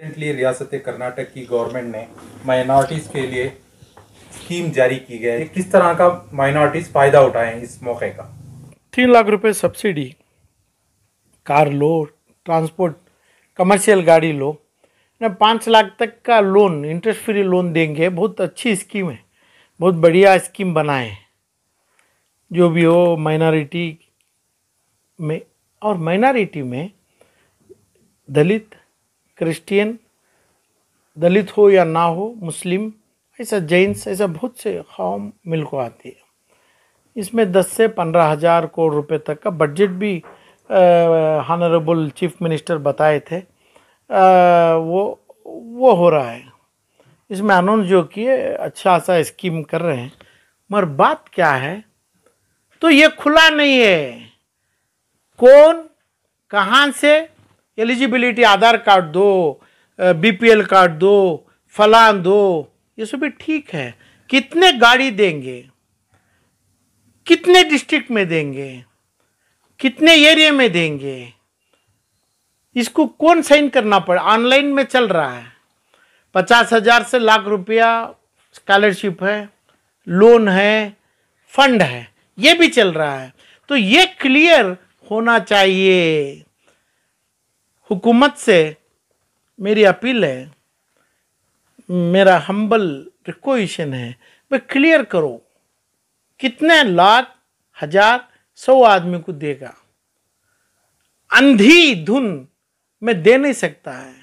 recently रियासत कर्नाटक की government ने माइनॉरिटीज़ के लिए स्कीम जारी की गई है किस तरह का माइनॉरिटीज़ फ़ायदा उठाएं इस मौके का तीन लाख रुपए सब्सिडी कार लो ट्रांसपोर्ट कमर्शियल गाड़ी लो ना पाँच लाख तक का लोन इंटरेस्ट फ्री लोन देंगे बहुत अच्छी स्कीम है बहुत बढ़िया स्कीम बनाए जो भी हो माइनॉरिटी में और माइनॉरिटी में दलित क्रिश्चियन दलित हो या ना हो मुस्लिम ऐसा जैंस ऐसा बहुत से कौम मिल को आती है इसमें दस से पंद्रह हज़ार करोड़ रुपए तक का बजट भी हॉनरेबल चीफ मिनिस्टर बताए थे आ, वो वो हो रहा है इसमें अनाउंस जो किए अच्छा सा स्कीम कर रहे हैं मगर बात क्या है तो ये खुला नहीं है कौन कहाँ से एलिजिबिलिटी आधार कार्ड दो बीपीएल कार्ड दो फलान दो ये सब भी ठीक है कितने गाड़ी देंगे कितने डिस्ट्रिक्ट में देंगे कितने एरिया में देंगे इसको कौन साइन करना पड़े ऑनलाइन में चल रहा है पचास हजार से लाख रुपया स्कॉलरशिप है लोन है फंड है ये भी चल रहा है तो ये क्लियर होना चाहिए हुकूमत से मेरी अपील है मेरा हम्बल रिक्वेशन है वह क्लियर करो कितने लाख हजार सौ आदमी को देगा अंधी धुन में दे नहीं सकता है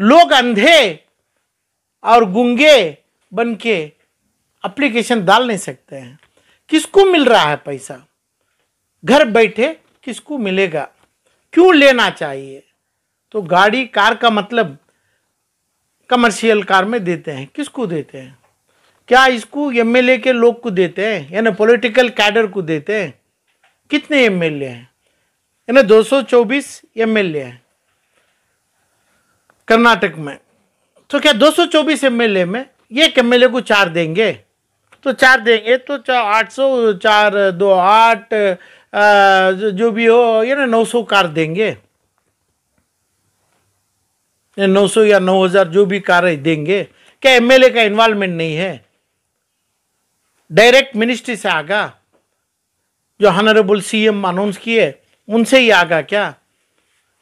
लोग अंधे और गुंगे बन के अप्लीकेशन डाल नहीं सकते हैं किसको मिल रहा है पैसा घर बैठे किसको मिलेगा क्यों लेना चाहिए तो गाड़ी कार का मतलब कमर्शियल कार में देते हैं किसको देते हैं क्या इसको एमएलए के लोग को देते हैं यानी पॉलिटिकल कैडर को देते हैं कितने एमएलए हैं यानी 224 एमएलए हैं कर्नाटक में तो क्या 224 एमएलए में एक एमएलए को चार देंगे तो चार देंगे तो चार आठ सौ चार दो आठ जो भी हो यानी नौ सौ कार देंगे नौ सौ या नौ हजार जो भी कार्य देंगे क्या एमएलए का इन्वॉल्वमेंट नहीं है डायरेक्ट मिनिस्ट्री से आगा जो हनरेबल सीएम अनाउंस किए उनसे ही आगा क्या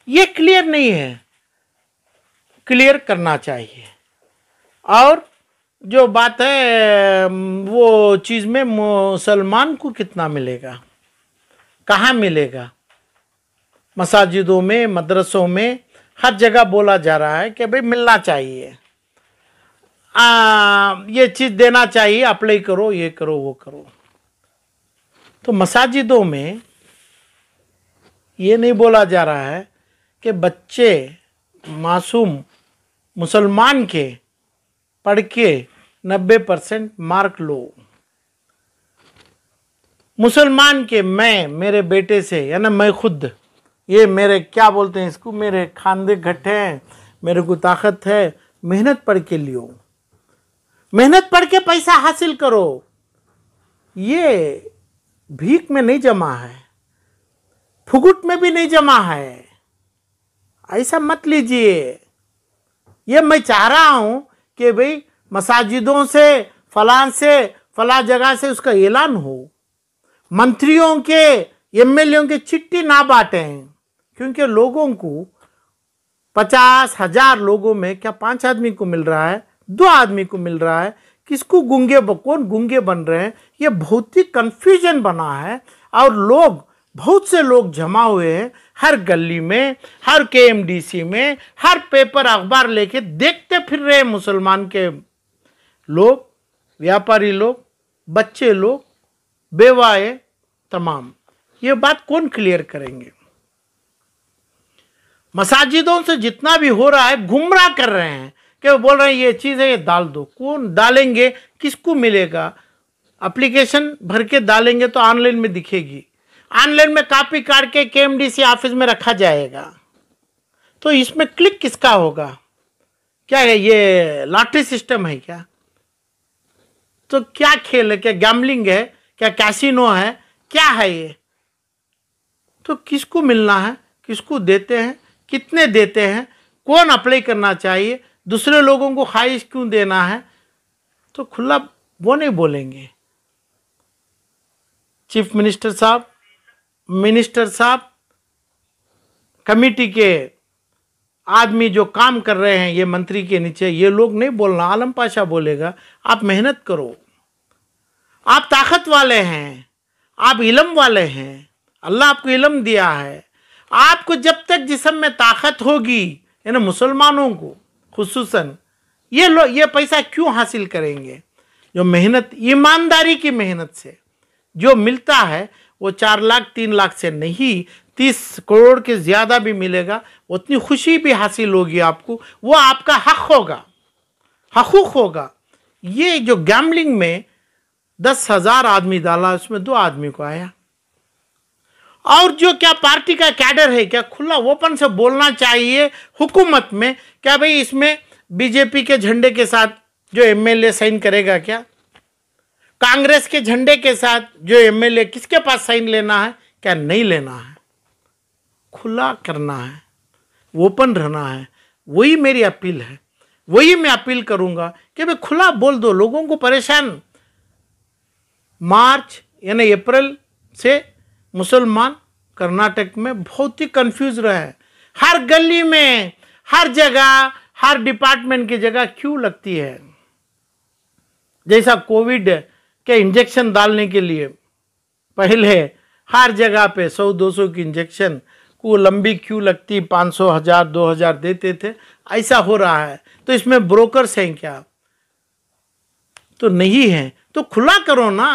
ये क्लियर नहीं है क्लियर करना चाहिए और जो बात है वो चीज़ में मुसलमान को कितना मिलेगा कहाँ मिलेगा मसाजिदों में मदरसों में हर जगह बोला जा रहा है कि भाई मिलना चाहिए आ, ये चीज़ देना चाहिए अप्लाई करो ये करो वो करो तो मसाजिदों में ये नहीं बोला जा रहा है कि बच्चे मासूम मुसलमान के पढ़ के नब्बे परसेंट मार्क लो मुसलमान के मैं मेरे बेटे से यानी मैं खुद ये मेरे क्या बोलते हैं इसको मेरे खानदे घटे हैं मेरे को ताकत है मेहनत पढ़ के लियो मेहनत पढ़ के पैसा हासिल करो ये भीख में नहीं जमा है फुकुट में भी नहीं जमा है ऐसा मत लीजिए ये मैं चाह रहा हूँ कि भाई मसाजिदों से फलां से फला जगह से उसका ऐलान हो मंत्रियों के एमएलएों की चिट्ठी ना बांटे हैं क्योंकि लोगों को पचास हजार लोगों में क्या पांच आदमी को मिल रहा है दो आदमी को मिल रहा है किसको गुंगे कौन गुंगे बन रहे हैं ये बहुत ही कन्फ्यूजन बना है और लोग बहुत से लोग जमा हुए हैं हर गली में हर के में हर पेपर अखबार लेके देखते फिर रहे हैं मुसलमान के लोग व्यापारी लोग बच्चे लोग बेवाए तमाम ये बात कौन क्लियर करेंगे मसाजिदों से जितना भी हो रहा है गुमराह कर रहे हैं कि वो बोल रहे हैं ये चीज़ है ये डाल दो कौन डालेंगे किसको मिलेगा अप्लीकेशन भर के डालेंगे तो ऑनलाइन में दिखेगी ऑनलाइन में कॉपी काट के के ऑफिस में रखा जाएगा तो इसमें क्लिक किसका होगा क्या है ये लॉटरी सिस्टम है क्या तो क्या खेल है क्या गैमलिंग है क्या कैसीनो है क्या है ये तो किसको मिलना है किसको देते हैं कितने देते हैं कौन अप्लाई करना चाहिए दूसरे लोगों को ख्वाहिश क्यों देना है तो खुला वो नहीं बोलेंगे चीफ मिनिस्टर साहब मिनिस्टर साहब कमेटी के आदमी जो काम कर रहे हैं ये मंत्री के नीचे ये लोग नहीं बोलना आलम पाशा बोलेगा आप मेहनत करो आप ताकत वाले हैं आप इलम वाले हैं अल्लाह आपको इलम दिया है आपको जब तक जिसम में ताकत होगी यानी मुसलमानों को खसूस ये लो ये पैसा क्यों हासिल करेंगे जो मेहनत ईमानदारी की मेहनत से जो मिलता है वो चार लाख तीन लाख से नहीं तीस करोड़ के ज़्यादा भी मिलेगा उतनी खुशी भी हासिल होगी आपको वो आपका हक होगा हकूक होगा ये जो गैमलिंग में दस हज़ार आदमी डाला उसमें दो आदमी को आया और जो क्या पार्टी का कैडर है क्या खुला ओपन से बोलना चाहिए हुकूमत में क्या भाई इसमें बीजेपी के झंडे के साथ जो एमएलए साइन करेगा क्या कांग्रेस के झंडे के साथ जो एमएलए किसके पास साइन लेना है क्या नहीं लेना है खुला करना है ओपन रहना है वही मेरी अपील है वही मैं अपील करूंगा कि भाई खुला बोल दो लोगों को परेशान मार्च यानी अप्रैल से मुसलमान कर्नाटक में बहुत ही कंफ्यूज रहे हैं हर गली में हर जगह हर डिपार्टमेंट की जगह क्यों लगती है जैसा कोविड के इंजेक्शन डालने के लिए पहले हर जगह पे 100-200 की इंजेक्शन को लंबी क्यों लगती 500 हजार 2000 देते थे ऐसा हो रहा है तो इसमें ब्रोकर्स हैं क्या तो नहीं है तो खुला करो ना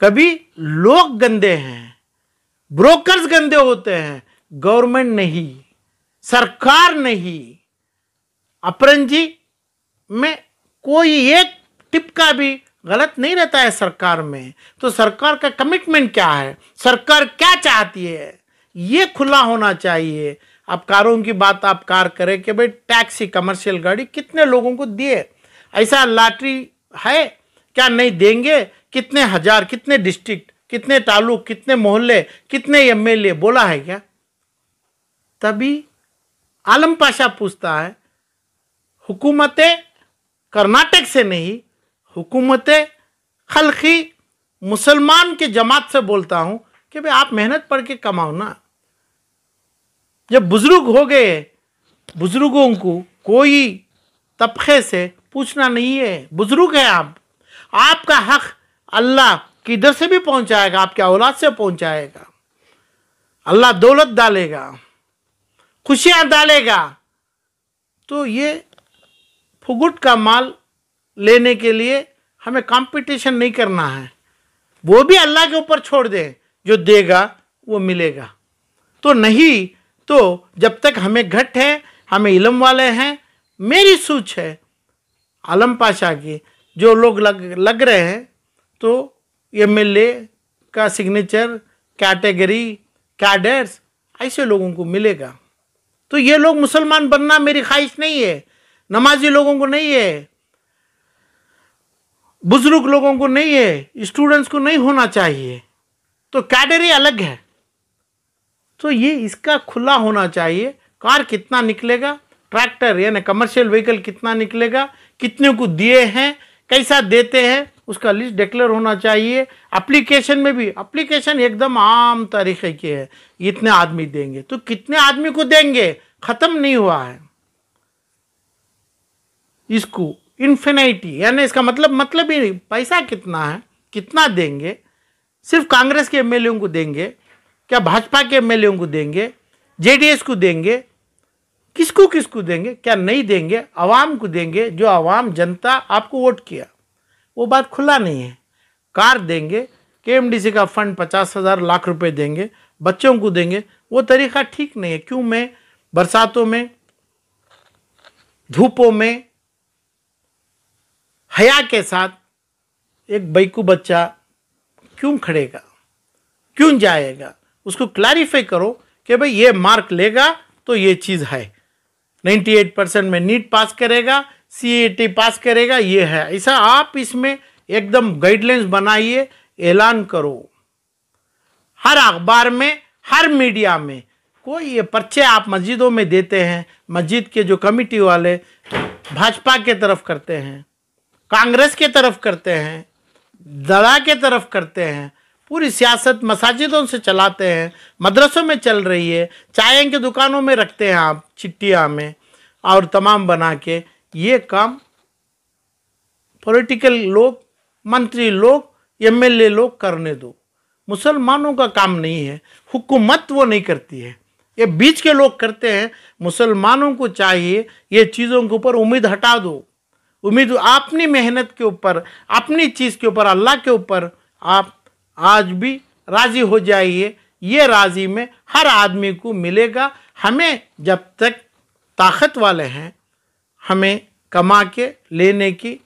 कभी लोग गंदे हैं ब्रोकर्स गंदे होते हैं गवर्नमेंट नहीं सरकार नहीं अपरन जी में कोई एक टिप का भी गलत नहीं रहता है सरकार में तो सरकार का कमिटमेंट क्या है सरकार क्या चाहती है ये खुला होना चाहिए अब कारों की बात आप कार करें कि भाई टैक्सी कमर्शियल गाड़ी कितने लोगों को दिए ऐसा लाटरी है क्या नहीं देंगे कितने हजार कितने डिस्ट्रिक्ट कितने तालुक कितने मोहल्ले कितने एमएलए बोला है क्या तभी आलम पाशा पूछता है हुकूमतें कर्नाटक से नहीं हुकूमतें खलखी मुसलमान के जमात से बोलता हूं कि भाई आप मेहनत पढ़ के कमाओ ना जब बुज़ुर्ग हो गए बुज़ुर्गों को कोई तबके से पूछना नहीं है बुज़ुर्ग है आप आपका हक अल्लाह किधर से भी पहुंचाएगा आपके औलाद से पहुंचाएगा अल्लाह दौलत डालेगा खुशियां डालेगा तो ये फुगुट का माल लेने के लिए हमें कंपटीशन नहीं करना है वो भी अल्लाह के ऊपर छोड़ दे जो देगा वो मिलेगा तो नहीं तो जब तक हमें घट है हमें इलम वाले हैं मेरी सोच है आलम पाशा की जो लोग लग लग रहे हैं तो एमएलए का सिग्नेचर कैटेगरी कैडर्स ऐसे लोगों को मिलेगा तो ये लोग मुसलमान बनना मेरी ख्वाहिश नहीं है नमाजी लोगों को नहीं है बुजुर्ग लोगों को नहीं है स्टूडेंट्स को नहीं होना चाहिए तो कैडरी अलग है तो ये इसका खुला होना चाहिए कार कितना निकलेगा ट्रैक्टर यानी कमर्शियल व्हीकल कितना निकलेगा कितने को दिए हैं कैसा देते हैं उसका लिस्ट डिक्लेयर होना चाहिए अप्लीकेशन में भी अप्लीकेशन एकदम आम तरीके की है इतने आदमी देंगे तो कितने आदमी को देंगे ख़त्म नहीं हुआ है इसको इन्फिनाइटी यानी इसका मतलब मतलब ही नहीं पैसा कितना है कितना देंगे सिर्फ कांग्रेस के एमएलए को देंगे क्या भाजपा के एमएलए को देंगे जेडीएस को देंगे किसको किसको देंगे क्या नहीं देंगे आवाम को देंगे जो आवाम जनता आपको वोट किया वो बात खुला नहीं है कार देंगे के का फंड पचास हज़ार लाख रुपए देंगे बच्चों को देंगे वो तरीका ठीक नहीं है क्यों मैं बरसातों में धूपों में हया के साथ एक बैकू बच्चा क्यों खड़ेगा क्यों जाएगा उसको क्लैरिफाई करो कि भाई ये मार्क लेगा तो ये चीज़ है 98 परसेंट में नीट पास करेगा सी पास करेगा ये है ऐसा आप इसमें एकदम गाइडलाइंस बनाइए ऐलान करो हर अखबार में हर मीडिया में कोई ये पर्चे आप मस्जिदों में देते हैं मस्जिद के जो कमिटी वाले भाजपा के तरफ करते हैं कांग्रेस के तरफ करते हैं दड़ा के तरफ करते हैं पूरी सियासत मसाजिदों से चलाते हैं मदरसों में चल रही है चाय के दुकानों में रखते हैं आप चिट्टिया में और तमाम बना के ये काम पॉलिटिकल लोग मंत्री लोग एमएलए लोग करने दो मुसलमानों का काम नहीं है हुकूमत वो नहीं करती है ये बीच के लोग करते हैं मुसलमानों को चाहिए ये चीज़ों के ऊपर उम्मीद हटा दो उम्मीद अपनी मेहनत के ऊपर अपनी चीज़ के ऊपर अल्लाह के ऊपर आप आज भी राज़ी हो जाइए ये राज़ी में हर आदमी को मिलेगा हमें जब तक ताकत वाले हैं हमें कमा के लेने की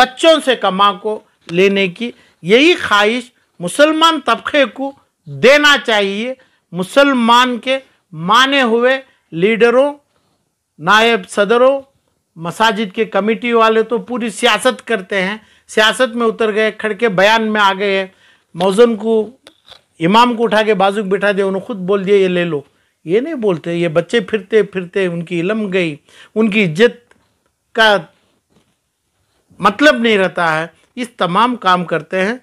बच्चों से कमा को लेने की यही ख्वाहिश मुसलमान तबके को देना चाहिए मुसलमान के माने हुए लीडरों नायब सदरों मसाजिद के कमेटी वाले तो पूरी सियासत करते हैं सियासत में उतर गए खड़के बयान में आ गए मौजन को इमाम को उठा के बाजू बिठा दिया उन्होंने खुद बोल दिया ये ले लो ये नहीं बोलते ये बच्चे फिरते फिरते उनकी इलम गई उनकी इज्जत का मतलब नहीं रहता है इस तमाम काम करते हैं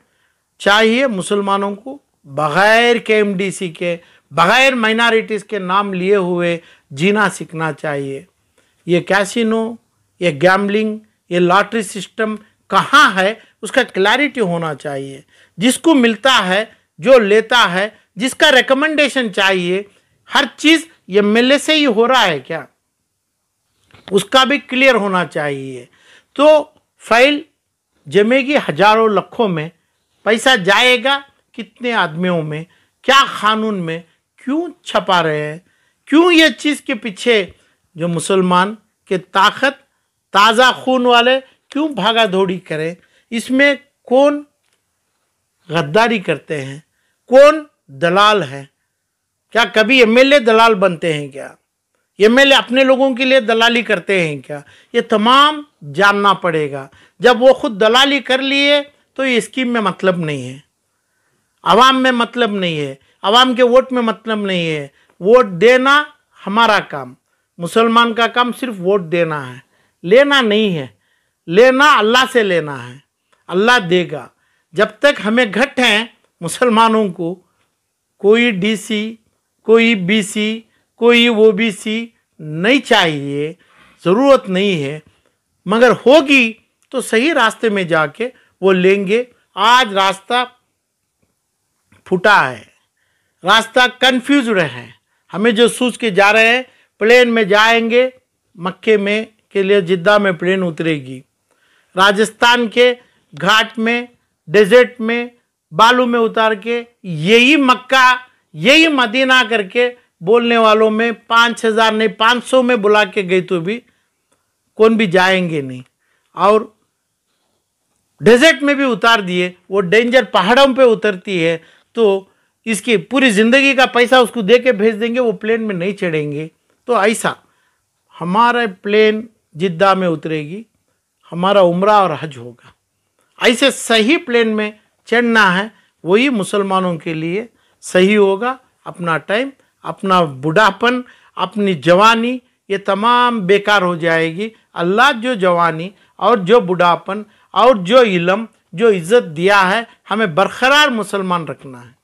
चाहिए मुसलमानों को बग़ैर के एम के बग़ैर माइनॉरिटीज़ के नाम लिए हुए जीना सीखना चाहिए ये कैसिनो ये गैम्बलिंग ये लॉटरी सिस्टम कहाँ है उसका क्लैरिटी होना चाहिए जिसको मिलता है जो लेता है जिसका रिकमेंडेशन चाहिए हर चीज ये मेले से ही हो रहा है क्या उसका भी क्लियर होना चाहिए तो फाइल जमेगी हजारों लखों में पैसा जाएगा कितने आदमियों में क्या कानून में क्यों छपा रहे हैं क्यों ये चीज़ के पीछे जो मुसलमान के ताकत ताज़ा खून वाले क्यों भागा दौड़ी करें इसमें कौन गद्दारी करते हैं कौन दलाल है क्या कभी एमएलए दलाल बनते हैं क्या एमएलए अपने लोगों के लिए दलाली करते हैं क्या ये तमाम जानना पड़ेगा जब वो खुद दलाली कर लिए तो ये स्कीम में मतलब नहीं है आवाम में मतलब नहीं है आवाम के वोट में मतलब नहीं है वोट देना हमारा काम मुसलमान का काम सिर्फ वोट देना है लेना नहीं है लेना अल्लाह से लेना है अल्लाह देगा जब तक हमें घट हैं मुसलमानों को कोई डीसी कोई बीसी कोई ओबीसी नहीं चाहिए ज़रूरत नहीं है मगर होगी तो सही रास्ते में जाके वो लेंगे आज रास्ता फुटा है रास्ता कन्फ्यूज है हमें जो सोच के जा रहे हैं प्लेन में जाएंगे मक्के में के लिए जिद्दा में प्लेन उतरेगी राजस्थान के घाट में डेजर्ट में बालू में उतार के यही मक्का यही मदीना करके बोलने वालों में पाँच हज़ार नहीं पाँच सौ में बुला के गई तो भी कौन भी जाएंगे नहीं और डेजर्ट में भी उतार दिए वो डेंजर पहाड़ों पे उतरती है तो इसकी पूरी ज़िंदगी का पैसा उसको दे के भेज देंगे वो प्लेन में नहीं चढ़ेंगे तो ऐसा हमारा प्लेन जिद्दा में उतरेगी हमारा उम्र और हज होगा ऐसे सही प्लेन में चढ़ना है वही मुसलमानों के लिए सही होगा अपना टाइम अपना बुढ़ापन अपनी जवानी ये तमाम बेकार हो जाएगी अल्लाह जो जवानी और जो बुढ़ापन और जो इलम जो इज़्ज़त दिया है हमें बरकरार मुसलमान रखना है